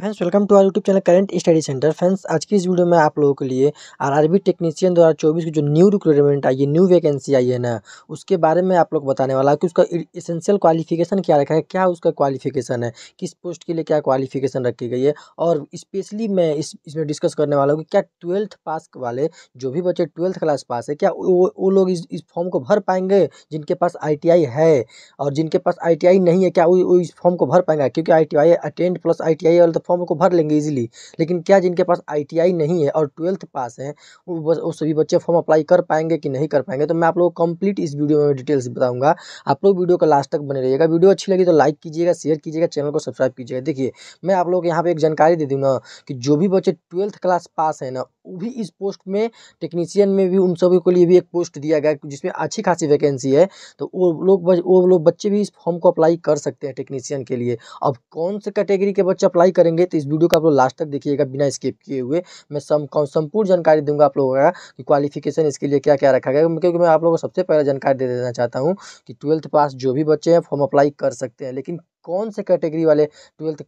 friends welcome to our YouTube channel current study centre friends आज की इस video में आप लोगों के लिए आरआरबी टेक्नीशियन दो हज़ार चौबीस की जो न्यू रिक्रूटमेंट आई है न्यू वैकेंसी आई है ना उसके बारे में आप लोग बताने वाला है कि उसका इसेंशियल क्वालिफिकेशन क्या रखा है क्या उसका क्वालिफिकेशन है किस पोस्ट के लिए क्या क्वालिफिकेशन रखी गई है और स्पेशली मैं इस इसमें डिस्कस करने वाला हूँ कि क्या ट्वेल्थ पास वाले जो भी बच्चे ट्वेल्थ क्लास पास है क्या वो वो लोग इस इस फॉर्म को भर पाएंगे जिनके पास आई है और जिनके पास आई नहीं है क्या वो इस फॉर्म को भर पाएंगे क्योंकि I T I ten plus I T I वाले तो फॉर्म को भर लेंगे इजीली लेकिन क्या जिनके पास आईटीआई नहीं है और ट्वेल्थ पास है वो सभी बच्चे फॉर्म अप्लाई कर पाएंगे कि नहीं कर पाएंगे तो मैं आप लोग कंप्लीट इस वीडियो में डिटेल्स बताऊंगा आप लोग वीडियो का लास्ट तक बने रहिएगा वीडियो अच्छी लगी तो लाइक कीजिएगा शेयर कीजिएगा चैनल को सब्सक्राइब कीजिएगा देखिए मैं आप लोग यहाँ पर एक जानकारी दे दूँ ना कि जो भी बच्चे ट्वेल्थ क्लास पास है ना वो भी इस पोस्ट में टेक्नीशियन में भी उन सभी के लिए भी एक पोस्ट दिया गया जिसमें अच्छी खासी वैकेंसी है तो वो लोग वो लोग बच्चे भी इस फॉर्म को अप्लाई कर सकते हैं टेक्नीशियन के लिए अब कौन से कैटेगरी के बच्चे अप्लाई करेंगे तो इस वीडियो को आप लोग लास्ट तक देखिएगा बिना स्किप किए हुए मैं सम संपूर्ण जानकारी दूंगा आप लोगों का कि क्वालिफिकेशन इसके लिए क्या क्या रखा गया क्योंकि मैं आप लोगों को सबसे पहले जानकारी दे देना चाहता हूँ कि ट्वेल्थ पास जो भी बच्चे हैं फॉर्म अप्लाई कर सकते हैं लेकिन कौन से कैटेगरी वाले ट्वेल्थ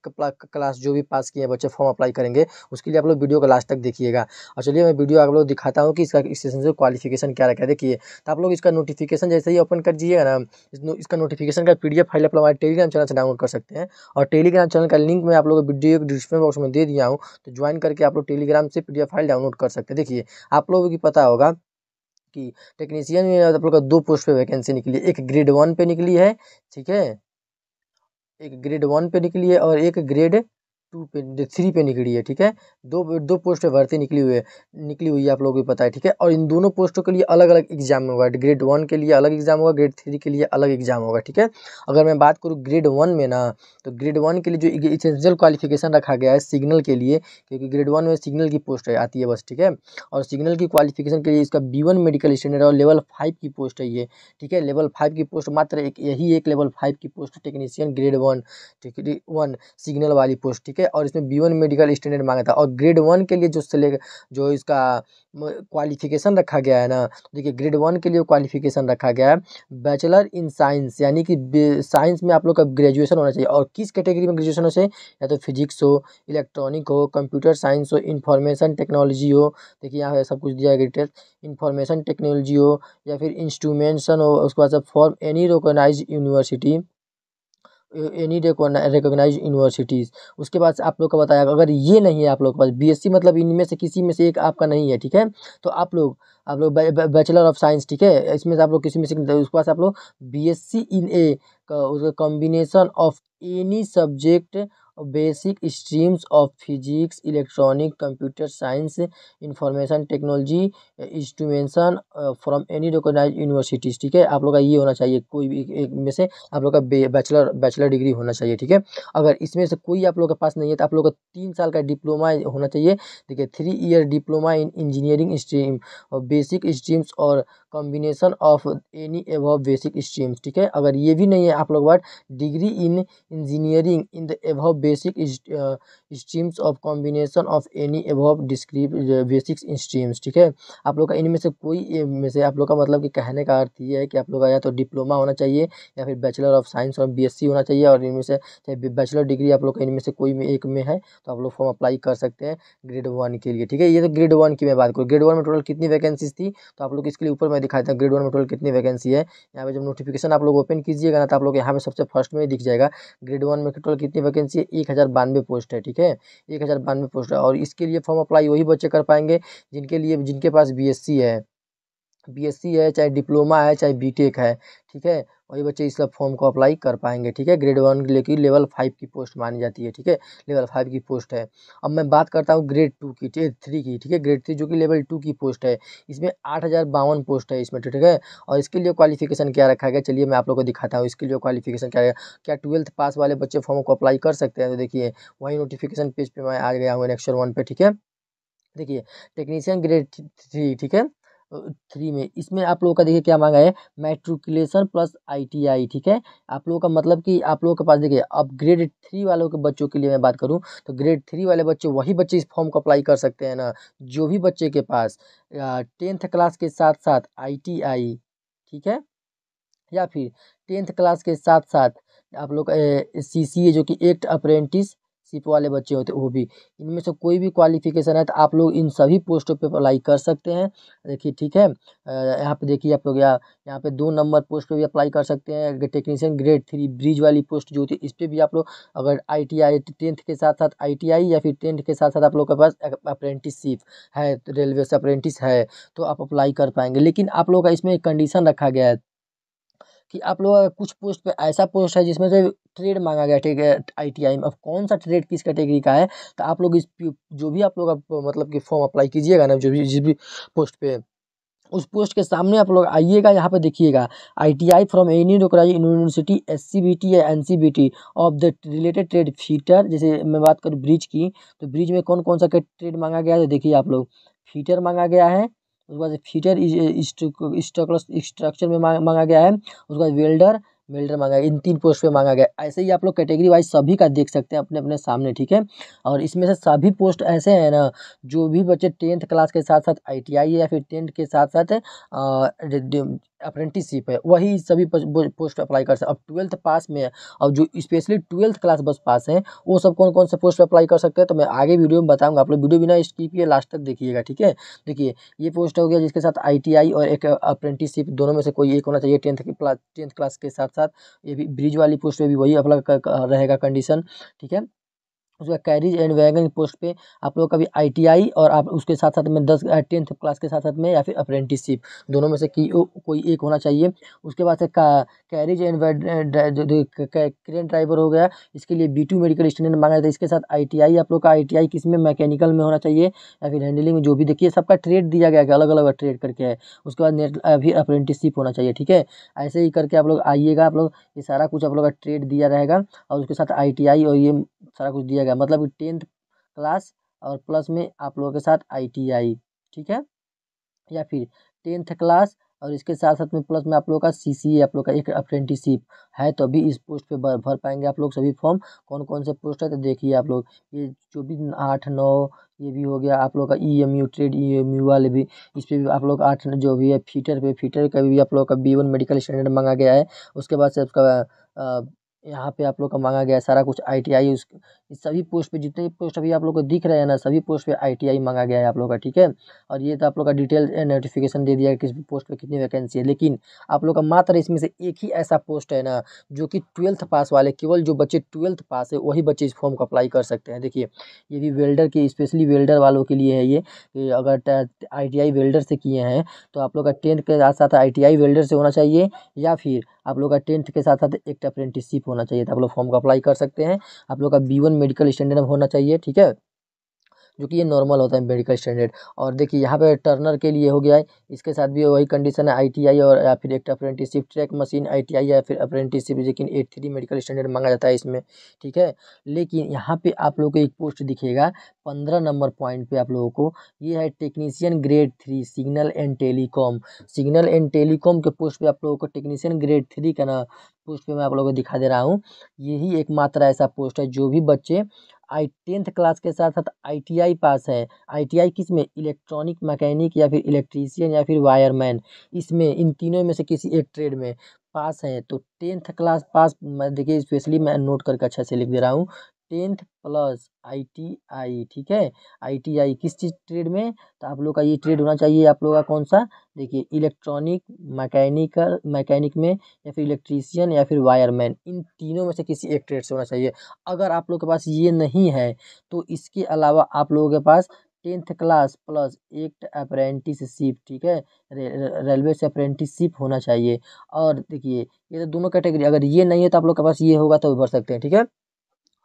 क्लास जो भी पास किए बच्चे फॉर्म अप्लाई करेंगे उसके लिए आप लोग वीडियो को लास्ट तक देखिएगा और चलिए मैं वीडियो आप लोग दिखाता हूँ कि इसका इस सेशन से क्वालिफिकेशन क्या रखा है देखिए तो आप लोग इसका नोटिफिकेशन जैसे ही ओपन कर दीजिएगा ना इसका नोटिफिकेशन का पी फाइल आप लोग हमारे टेलीग्राम चैनल से डाउनलोड कर सकते हैं और टेलीग्राम चैनल का लिंक मैं आप लोगों को वीडियो के डिस्क्रिप्शन बॉक्स में दे दिया हूँ तो ज्वाइन करके आप लोग टेलीग्राम से पी फाइल डाउनलोड कर सकते हैं देखिए आप लोगों की पता होगा कि टेक्नीशियन में आप लोग का दो पोस्ट पे वैकेंसी निकली एक ग्रेड वन पे निकली है ठीक है एक ग्रेड वन पे निकली है और एक ग्रेड टू पे थ्री पे निकली है ठीक है दो दो पोस्ट पे भर्ती निकली हुई है निकली हुई है आप लोगों को पता है ठीक है और इन दोनों पोस्टों के लिए अलग अलग एग्जाम होगा ग्रेड वन के लिए अलग एग्जाम होगा ग्रेड थ्री के लिए अलग एग्जाम होगा ठीक है अगर मैं बात करूँ ग्रेड वन में ना तो ग्रेड वन के लिए जो इसेंशियल क्वालिफिकेशन रखा गया है सिग्नल के लिए क्योंकि ग्रेड वन में सिग्नल की पोस्ट है आती है बस ठीक है और सिग्नल की क्वालिफिकेशन के लिए इसका बी वन मेडिकल स्टैंडर्ड और लेवल फाइव की पोस्ट है ये ठीक है लेवल फाइव की पोस्ट मात्र एक यही एक लेवल फाइव की पोस्ट टेक्नीशियन ग्रेड वन ठीक वन सिग्नल वाली पोस्ट ठीक है के और इसमें बी वन मेडिकल स्टैंडर्ड मांगा था और ग्रेड वन के लिए जो सिले जो इसका क्वालिफिकेशन रखा गया है ना देखिए ग्रेड वन के लिए क्वालिफिकेशन रखा गया है बैचलर इन साइंस यानी कि साइंस में आप लोग का ग्रेजुएशन होना चाहिए और किस कैटेगरी में ग्रेजुएशन होना चाहिए या तो फिजिक्स हो इलेक्ट्रॉनिक हो कंप्यूटर साइंस हो इन्फॉर्मेशन टेक्नोलॉजी हो देखिए यहाँ सब कुछ दिया गया डिटेल्स इन्फॉर्मेशन टेक्नोलॉजी हो या फिर इंस्ट्रूमेंशन हो उसके बाद सब from any recognise university any recognise universities उसके बाद आप लोग का बताया अगर ये नहीं है आप लोग के पास बीएससी मतलब इनमें से किसी में से एक आपका नहीं है ठीक है तो आप लोग आप लोग बैचलर ऑफ साइंस ठीक है इसमें से आप लोग किसी में से उसके पास आप लोग बीएससी इन ए का उसका combination of any subject basic streams of physics electronic computer science information technology instrumentation from any recognise universities ठीक है आप लोग का ये होना चाहिए कोई भी एक में से आप लोग का बैचलर बैचलर डिग्री होना चाहिए ठीक है अगर इसमें से कोई आप लोग के पास नहीं है तो आप लोग का तीन साल का डिप्लोमा होना चाहिए ठीक है three year diploma in engineering stream basic streams और combination of any above basic streams ठीक है अगर ये भी नहीं है आप लोग word degree in engineering in the above basic streams of combination of any above describe basics streams ठीक है आप लोग का इनमें से कोई में से आप लोग का मतलब कि कहने का अर्थ ये है कि आप लोग का या तो डिप्लोमा होना चाहिए या फिर बैचलर ऑफ साइंस और बीएससी होना चाहिए और इनमें से चाहे बैचलर डिग्री आप लोग का इनमें से कोई में एक में है तो आप लोग फॉर्म अप्लाई कर सकते हैं ग्रेड वन के लिए ठीक है ये तो ग्रेड वन की मैं बात करूँ ग्रेड वन में टोटल कितनी वैकेंसीज थी तो आप लोग इसके लिए ऊपर मैं दिखाता हूँ ग्रेड वन में टोटल कितनी वैकेंसी है यहाँ पर जब नोटिफिकेशन आप लोग ओपन कीजिएगा ना तो आप लोग यहाँ पर सबसे फर्स्ट में दिख जाएगा ग्रेड वन में टोटल कितनी वैकेंसी है एक पोस्ट है ठीक है पे एक हज़ार बानवे पोस्ट और इसके लिए फॉर्म अप्लाई वही बच्चे कर पाएंगे जिनके लिए जिनके पास बी है बी एस सी है चाहे डिप्लोमा है चाहे बी टेक है ठीक है वही बच्चे इस सब फॉर्म को अप्लाई कर पाएंगे ठीक है ग्रेड वन लेकिन लेवल फाइव की पोस्ट मानी जाती है ठीक है लेवल फाइव की पोस्ट है अब मैं बात करता हूँ ग्रेड टू की ठीक थ्री की ठीक है ग्रेड थ्री जो कि लेवल टू की पोस्ट है इसमें आठ हज़ार बावन पोस्ट है इसमें ठीक है और इसके लिए क्वालिफिकेशन क्या रखा गया चलिए मैं आप लोग को दिखाता हूँ इसके लिए क्वालिफिकेशन क्या रखा क्या ट्वेल्थ पास वाले बच्चे फॉर्म को अप्लाई कर सकते हैं तो देखिए वही नोटिफिकेशन पेज पर मैं आ गया हूँ नेक्स्ट वन पर ठीक है देखिए टेक्नीशियन ग्रेड थ्री ठीक है थ्री में इसमें आप लोगों का देखिए क्या मांगा है मेट्रिकुलेशन प्लस आईटीआई ठीक है आप लोगों का मतलब कि आप लोगों के पास देखिए अब ग्रेड थ्री वालों के बच्चों के लिए मैं बात करूँ तो ग्रेड थ्री वाले बच्चे वही बच्चे इस फॉर्म को अप्लाई कर सकते हैं ना जो भी बच्चे के पास टेंथ क्लास के साथ साथ आई ठीक है या फिर टेंथ क्लास के साथ साथ आप लोग सी सी ए जो कि एक्ट अप्रेंटिस शिप वाले बच्चे होते वो भी इनमें से कोई भी क्वालिफिकेशन है तो आप लोग इन सभी पोस्टों पे अप्लाई कर सकते हैं देखिए ठीक है यहाँ पे देखिए आप लोग यहाँ यहाँ पे दो नंबर पोस्ट पे भी अप्लाई कर सकते हैं टेक्नीशियन ग्रेड थ्री ब्रिज वाली पोस्ट जो होती है इस पर भी आप लोग अगर आई टी आई टेंथ के साथ साथ आई टी आई या फिर टेंथ के साथ साथ आप लोग के पास अप्रेंटिसशिप है रेलवे से अप्रेंटिस है तो आप अप्लाई कर पाएंगे लेकिन आप लोग का इसमें एक कंडीशन रखा गया है कि आप लोगों का कुछ पोस्ट पे ऐसा पोस्ट है जिसमें से ट्रेड मांगा गया ठीक है आई टी आई में अब कौन सा ट्रेड किस कैटेगरी का है तो आप लोग इस जो भी आप लोग मतलब कि फॉर्म अप्लाई कीजिएगा ना जो भी जिस भी पोस्ट पे उस पोस्ट के सामने आप लोग आइएगा यहाँ पर देखिएगा I T I from any डोकराजी university S C V T या N C V T of the related trade fitter जैसे मैं बात करूँ ब्रिज की तो ब्रिज में कौन कौन सा ट्रेड मांगा गया है तो देखिए आप लोग फीटर मांगा गया है उसके बाद फीटर स्ट्रक्चर में मांगा गया है उसके बाद वेल्डर वेल्डर मांगा गया इन तीन पोस्ट पे मांगा गया ऐसे ही आप लोग कैटेगरी वाइज सभी का देख सकते हैं अपने अपने सामने ठीक है और इसमें से सभी पोस्ट ऐसे हैं ना जो भी बच्चे टेंथ क्लास के साथ साथ आईटीआई या फिर टेंथ के साथ साथ अप्रेंटिसशिप है वही सभी पोस्ट अप्लाई कर सकते अब ट्वेल्थ पास में और जो स्पेशली ट्वेल्थ क्लास बस पास हैं वो सब कौन कौन से पोस्ट पर अप्लाई कर सकते हैं तो मैं आगे वीडियो में बताऊंगा आप लोग वीडियो बिना स्किप किए लास्ट तक देखिएगा ठीक है देखिए ये पोस्ट हो गया जिसके साथ आई और एक अप्रेंटिसशिप दोनों में से कोई एक होना चाहिए टेंथ टेंथ क्लास के साथ साथ ये भी ब्रिज वाली पोस्ट में भी वही अप्लाई रहेगा कंडीशन ठीक है उसका कैरिज एंड वैगन पोस्ट पे आप लोग का भी आई और आप उसके साथ साथ में दस टेंथ क्लास के साथ साथ में या फिर अप्रेंटिसशिप दोनों में से की कोई एक होना चाहिए उसके बाद से कैरिज एंड क्रेन ड्राइवर हो गया इसके लिए बी मेडिकल स्टूडेंट मांगा जाता है इसके साथ आई आप लोग का आई किस में मैकेनिकल में होना चाहिए या फिर हैंडलिंग में जो भी देखिए सबका ट्रेड दिया गया है अलग अलग ट्रेड करके है उसके बाद नेट अभी अप्रेंटिसशिप होना चाहिए ठीक है ऐसे ही करके आप लोग आइएगा आप लोग ये सारा कुछ आप लोग का ट्रेड दिया रहेगा और उसके साथ आई और ये सारा कुछ दिया गया मिलेगा मतलब टेंथ क्लास और प्लस में आप लोगों के साथ आईटीआई ठीक है या फिर टेंथ क्लास और इसके साथ साथ में प्लस में आप लोगों का सी सी आप लोग का एक अप्रेंटिसिप है तो अभी इस पोस्ट पे भर पाएंगे आप लोग सभी फॉर्म कौन कौन से पोस्ट है तो देखिए आप लोग ये जो भी आठ नौ ये भी हो गया आप लोग का E M U trade E M U वाले भी इस पर भी आप लोग आठ जो भी है फीटर पे फीटर का भी आप लोग का बी वन मेडिकल स्टैंडर्ड मंगा गया है उसके बाद से आपका यहाँ पे आप लोग का मांगा गया है सारा कुछ आईटीआई उस सभी पोस्ट पे जितने पोस्ट अभी आप लोग को दिख रहे हैं ना सभी पोस्ट पे आईटीआई मांगा गया है आप लोग का ठीक है और ये तो आप लोग का डिटेल नोटिफिकेशन दे दिया है किस पोस्ट पे कितनी वैकेंसी है लेकिन आप लोग का मात्र इसमें से एक ही ऐसा पोस्ट है ना जो कि ट्वेल्थ पास वाले केवल जो बच्चे ट्वेल्थ पास है वही बच्चे इस फॉर्म को अप्लाई कर सकते हैं देखिए ये भी वेल्डर के स्पेशली वेल्डर वालों के लिए है ये कि अगर आई वेल्डर से किए हैं तो आप लोग का टेंथ के साथ साथ आई वेल्डर से होना चाहिए या फिर आप लोग का टेंथ के साथ साथ एक अप्रेंटिसशिप होना चाहिए तो आप लोग फॉर्म का अप्लाई कर सकते हैं आप लोग का बी वन मेडिकल स्टैंडर्ड होना चाहिए ठीक है जो कि ये नॉर्मल होता है मेडिकल स्टैंडर्ड और देखिए यहाँ पे टर्नर के लिए हो गया है इसके साथ भी वही कंडीशन है आईटीआई और या फिर एक अप्रेंटिसशिप ट्रैक मशीन आईटीआई या फिर अप्रेंटिसशिप लेकिन एट थ्री मेडिकल स्टैंडर्ड मांगा जाता है इसमें ठीक है लेकिन यहाँ पर आप लोग को एक पोस्ट दिखेगा पंद्रह नंबर पॉइंट पर आप लोगों को ये है technician grade three signal and telecom signal and telecom के पोस्ट पर आप लोगों को टेक्नीशियन ग्रेड थ्री का ना पोस्ट पे मैं आप लोगों को दिखा दे रहा हूँ यही एकमात्र ऐसा पोस्ट है जो भी बच्चे आई टेंथ क्लास के साथ साथ आई टी आई पास है आई टी आई किस में इलेक्ट्रॉनिक मैकेनिक या फिर इलेक्ट्रीशियन या फिर वायरमैन इसमें इन तीनों में से किसी एक ट्रेड में पास है तो टेंथ क्लास पास मैं देखिए स्पेशली मैं नोट करके अच्छे से लिख दे रहा हूँ टेंथ प्लस आईटीआई ठीक है आईटीआई किस चीज ट्रेड में तो आप लोग का ये ट्रेड होना चाहिए आप लोग का कौन सा देखिए इलेक्ट्रॉनिक मैकेनिकल मैकेनिक में या फिर इलेक्ट्रीशियन या फिर वायरमैन इन तीनों में से किसी एक ट्रेड से होना चाहिए अगर आप लोग के पास ये नहीं है तो इसके अलावा आप लोगों के पास टेंथ क्लास प्लस एक अप्रेंटिसशिप ठीक है रेलवे से अप्रेंटिसशिप होना चाहिए और देखिए ये तो दोनों कैटेगरी अगर ये नहीं है तो आप लोग के पास ये होगा तो भर सकते हैं ठीक है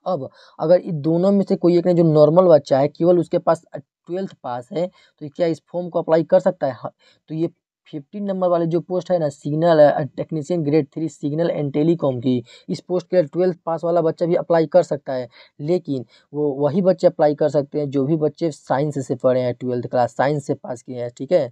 अब अगर इन दोनों में से कोई एक ने जो नॉर्मल बच्चा है केवल उसके पास ट्वेल्थ पास है तो क्या इस फॉर्म को अप्लाई कर सकता है हाँ, तो ये फिफ्टीन नंबर वाले जो पोस्ट है ना signal technician grade three signal and telecom की इस पोस्ट के लिए ट्वेल्थ पास वाला बच्चा भी अप्लाई कर सकता है लेकिन वो वही बच्चे अप्लाई कर सकते हैं जो भी बच्चे साइंस से पढ़े हैं ट्वेल्थ क्लास साइंस से पास किए हैं ठीक है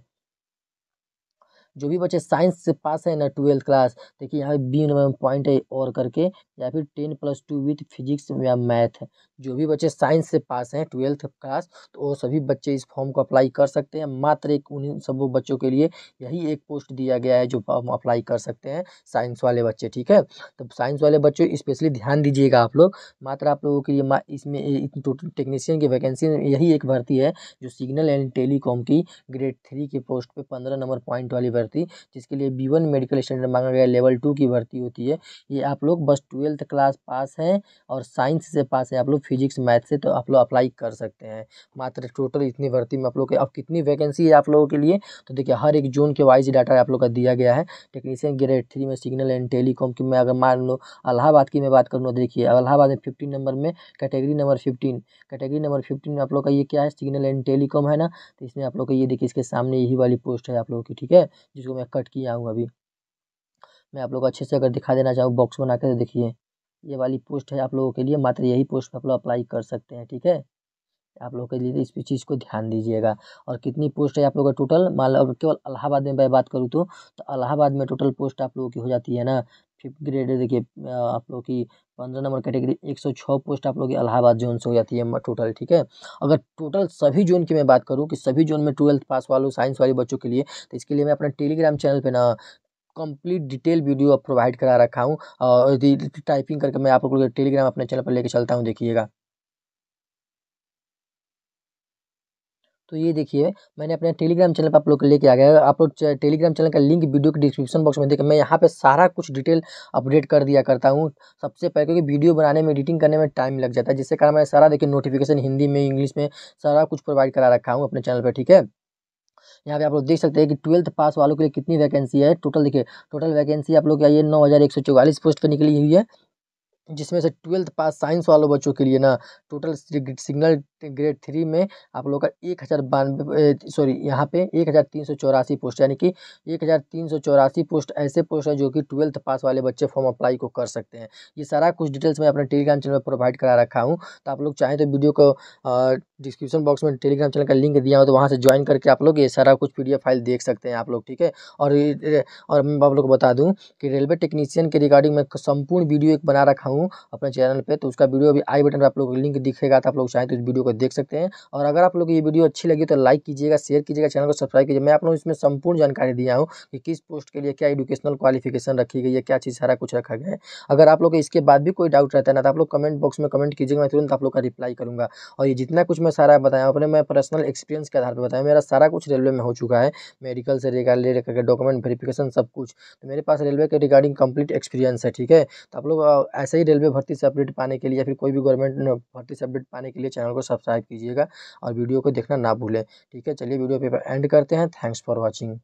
जो भी बच्चे साइंस से पास है ना ट्वेल्थ क्लास देखिए यहाँ पे बी नंबर में पॉइंट है और करके या फिर ten plus two with physics या मैथ जो भी बच्चे साइंस से पास हैं ट्वेल्थ क्लास तो वो सभी बच्चे इस फॉर्म को अप्लाई कर सकते हैं मात्र एक उन सब बच्चों के लिए यही एक पोस्ट दिया गया है जो फॉर्म अप्लाई कर सकते हैं साइंस वाले बच्चे ठीक है तो साइंस वाले बच्चों स्पेशली ध्यान दीजिएगा आप लोग मात्र आप लोगों के लिए इसमें टोटल टेक्नीशियन की वैकेंसी यही एक भर्ती है जो सिग्नल एंड टेलीकॉम की ग्रेड थ्री के पोस्ट पर पंद्रह नंबर पॉइंट वाली भर्ती जिसके लिए बी वन मेडिकल स्टैंडर्ड मांगा गया लेवल टू की भर्ती होती है ये आप लोग बस ट्वेल्थ क्लास पास हैं और साइंस से पास है आप लोग फिजिक्स मैथ से तो आप लोग अप्लाई कर सकते हैं मात्र टोटल इतनी भर्ती में आप लोग अब कितनी वैकेंसी है आप लोगों के लिए तो देखिए हर एक जोन के वाइज डाटा आप लोग का दिया गया है टेक्नीशियन ग्रेड थ्री में सिग्नल एंड टेलीकॉम की मैं अगर मान लो अलाहाबाद की मैं बात करूँ तो देखिए अलाहाबाद में फिफ्टीन नंबर में category number fifteen category number fifteen में आप लोग का ये क्या है सिग्नल एंड टेलीकॉम है ना तो इसमें आप लोग का ये देखिए इसके सामने यही वाली पोस्ट है आप लोगों की ठीक है जिसको मैं कट किया हूँ अभी मैं आप लोग को अच्छे से अगर दिखा देना चाहूँ बॉक्स बना कर तो देखिए ये वाली पोस्ट है आप लोगों के लिए मात्र यही पोस्ट पर आप लोग अप्लाई कर सकते हैं ठीक है आप लोग के लिए इस चीज़ को ध्यान दीजिएगा और कितनी पोस्ट है आप लोग का टोटल मान लो केवल अलाहाबाद में मैं बात करूँ तो, तो अलाहाबाद में टोटल पोस्ट आप लोगों की हो जाती है ना फिफ्थ ग्रेड देखिए आप लोग की पंद्रह नंबर कैटेगरी एक सौ छः पोस्ट आप लोग की अलाहाबाद जोन से हो जाती है टोटल ठीक है अगर टोटल सभी जोन की मैं बात करूँ कि सभी जोन में ट्वेल्थ पास वालों साइंस वाले बच्चों के लिए तो इसके लिए मैं अपने टेलीग्राम चैनल पर ना कंप्लीट डिटेल वीडियो प्रोवाइड करा रखा हूँ और टाइपिंग करके मैं आप लोगों के टेलीग्राम अपने चैनल पर लेकर चलता हूँ देखिएगा तो ये देखिए मैंने अपने टेलीग्राम चैनल पर आप लोग को लेके आ गया आप लोग टेलीग्राम चैनल का लिंक वीडियो के डिस्क्रिप्शन बॉक्स में देखिए मैं यहाँ पे सारा कुछ डिटेल अपडेट कर दिया करता हूँ सबसे पहले क्योंकि वीडियो बनाने में एडिटिंग करने में टाइम लग जाता है जिससे कारण मैं सारा देखिए नोटिफिकेशन हिंदी में इंग्लिश में सारा कुछ प्रोवाइड करा रखा हूँ अपने चैनल पर ठीक है यहाँ पे आप लोग देख सकते हैं कि ट्वेल्थ पास वालों के लिए कितनी वैकेंसी है टोटल देखिए टोटल वैकेंसी आप लोग आइए नौ हज़ार एक सौ चौवालीस पोस्ट पर निकली हुई है जिसमें से ट्वेल्थ पास साइंस वालों बच्चों के लिए ना टोटल सिग्नल ग्रेड थ्री में आप लोग का एक हज़ार बानवे सॉरी यहाँ पे एक हज़ार तीन सौ चौरासी पोस्ट यानी कि एक हज़ार तीन सौ चौरासी पोस्ट ऐसे पोस्ट हैं जो कि ट्वेल्थ पास वाले बच्चे फॉर्म अप्लाई को कर सकते हैं ये सारा कुछ डिटेल्स मैं अपने टेलीग्राम चैनल पर प्रोवाइड करा रखा हूँ तो आप लोग चाहें तो वीडियो को डिस्क्रिप्शन बॉक्स में टेलीग्राम चैनल का लिंक दिया हो तो वहाँ से ज्वाइन करके आप लोग ये सारा कुछ पी फाइल देख सकते हैं आप लोग ठीक है और और मैं आप लोग को बता दूँ कि रेलवे टेक्नीशियन के रिगार्डिंग मैं संपूर्ण वीडियो एक बना रखा हूँ अपने चैनल पर तो उसका वीडियो अभी आई बटन पर आप लोग लिंक दिखेगा तो आप लोग चाहें तो वीडियो को देख सकते हैं और अगर आप लोग ये वीडियो अच्छी लगी तो लाइक कीजिएगा शेयर कीजिएगा चैनल को सब्सक्राइब कीजिए मैं आप लोग इसमें संपूर्ण जानकारी दिया हूँ कि किस पोस्ट के लिए क्या एजुकेशनल क्वालिफिकेशन रखी गई है क्या चीज़ सारा कुछ रखा गया है अगर आप लोग इसके बाद भी कोई डाउट रहता है ना तो आप लोग कमेंट बॉक्स में कमेंट कीजिएगा मैं तुरंत आप लोग का रिप्लाई करूँगा और ये जितना कुछ मैं सारा बताया अपने मैं पर्सनल एक्सपीरियंस के आधार पर बताया मेरा सारा कुछ रेलवे में हो चुका है मेडिकल से रिगार्डिंग करके डॉक्यूमेंट वेरीफिकेशन सब कुछ तो मेरे पास रेलवे के रिगार्डिंग कंप्लीट एक्सपीरियंस है ठीक है तो आप लोग ऐसे ही रेलवे भर्ती से अपडेट पाने के लिए या फिर कोई भी गवर्नमेंट भर्ती से अपडेट पाने के लिए चैनल को सब्सक्राइब कीजिएगा और वीडियो को देखना ना भूलें ठीक है चलिए वीडियो को एंड करते हैं थैंक्स फॉर वॉचिंग